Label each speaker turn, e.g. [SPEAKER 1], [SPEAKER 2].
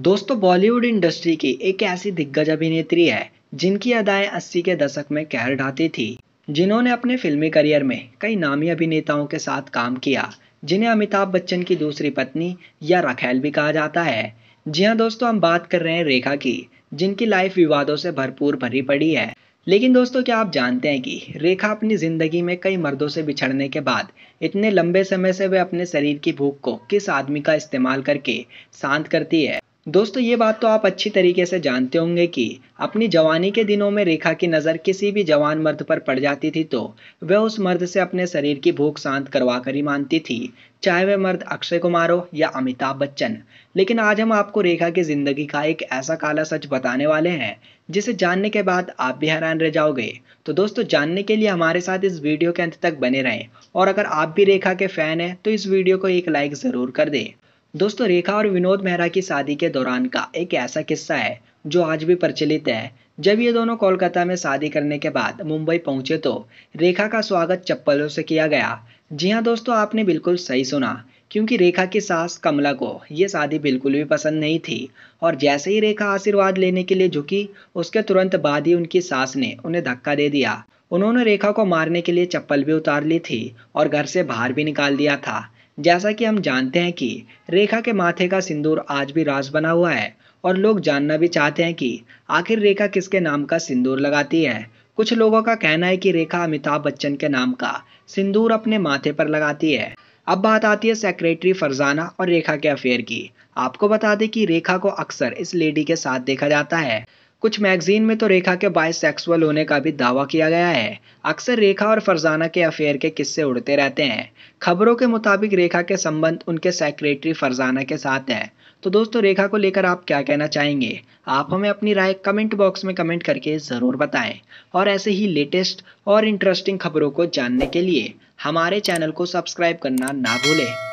[SPEAKER 1] दोस्तों बॉलीवुड इंडस्ट्री की एक ऐसी दिग्गज अभिनेत्री है जिनकी अदाएं 80 के दशक में कहर ढाती थी जिन्होंने अपने फिल्मी करियर में कई नामी अभिनेताओं के साथ काम किया जिन्हें अमिताभ बच्चन की दूसरी पत्नी या रखेल भी कहा जाता है जी हाँ दोस्तों हम बात कर रहे हैं रेखा की जिनकी लाइफ विवादों से भरपूर भरी पड़ी है लेकिन दोस्तों क्या आप जानते हैं कि रेखा अपनी ज़िंदगी में कई मर्दों से बिछड़ने के बाद इतने लंबे समय से वे अपने शरीर की भूख को किस आदमी का इस्तेमाल करके शांत करती है दोस्तों ये बात तो आप अच्छी तरीके से जानते होंगे कि अपनी जवानी के दिनों में रेखा की नज़र किसी भी जवान मर्द पर पड़ जाती थी तो वह उस मर्द से अपने शरीर की भूख शांत करवा कर ही मानती थी चाहे वह मर्द अक्षय कुमार हो या अमिताभ बच्चन लेकिन आज हम आपको रेखा की ज़िंदगी का एक ऐसा काला सच बताने वाले हैं जिसे जानने के बाद आप भी हैरान रह जाओगे तो दोस्तों जानने के लिए हमारे साथ इस वीडियो के अंत तक बने रहें और अगर आप भी रेखा के फ़ैन हैं तो इस वीडियो को एक लाइक ज़रूर कर दें दोस्तों रेखा और विनोद मेहरा की शादी के दौरान का एक ऐसा किस्सा है जो आज भी प्रचलित है जब ये दोनों कोलकाता में शादी करने के बाद मुंबई पहुंचे तो रेखा का स्वागत चप्पलों से किया गया जी हाँ दोस्तों आपने बिल्कुल सही सुना क्योंकि रेखा की सास कमला को ये शादी बिल्कुल भी पसंद नहीं थी और जैसे ही रेखा आशीर्वाद लेने के लिए झुकी उसके तुरंत बाद ही उनकी सास ने उन्हें धक्का दे दिया उन्होंने रेखा को मारने के लिए चप्पल भी उतार ली थी और घर से बाहर भी निकाल दिया था जैसा कि हम जानते हैं कि रेखा के माथे का सिंदूर आज भी राज बना हुआ है और लोग जानना भी चाहते हैं कि आखिर रेखा किसके नाम का सिंदूर लगाती है कुछ लोगों का कहना है कि रेखा अमिताभ बच्चन के नाम का सिंदूर अपने माथे पर लगाती है अब बात आती है सेक्रेटरी फरजाना और रेखा के अफेयर की आपको बता दें कि रेखा को अक्सर इस लेडी के साथ देखा जाता है कुछ मैगजीन में तो रेखा के सेक्सुअल होने का भी दावा किया गया है अक्सर रेखा और फरजाना के अफेयर के किस्से उड़ते रहते हैं खबरों के मुताबिक रेखा के संबंध उनके सेक्रेटरी फरजाना के साथ हैं तो दोस्तों रेखा को लेकर आप क्या कहना चाहेंगे आप हमें अपनी राय कमेंट बॉक्स में कमेंट करके ज़रूर बताएं और ऐसे ही लेटेस्ट और इंटरेस्टिंग खबरों को जानने के लिए हमारे चैनल को सब्सक्राइब करना ना भूलें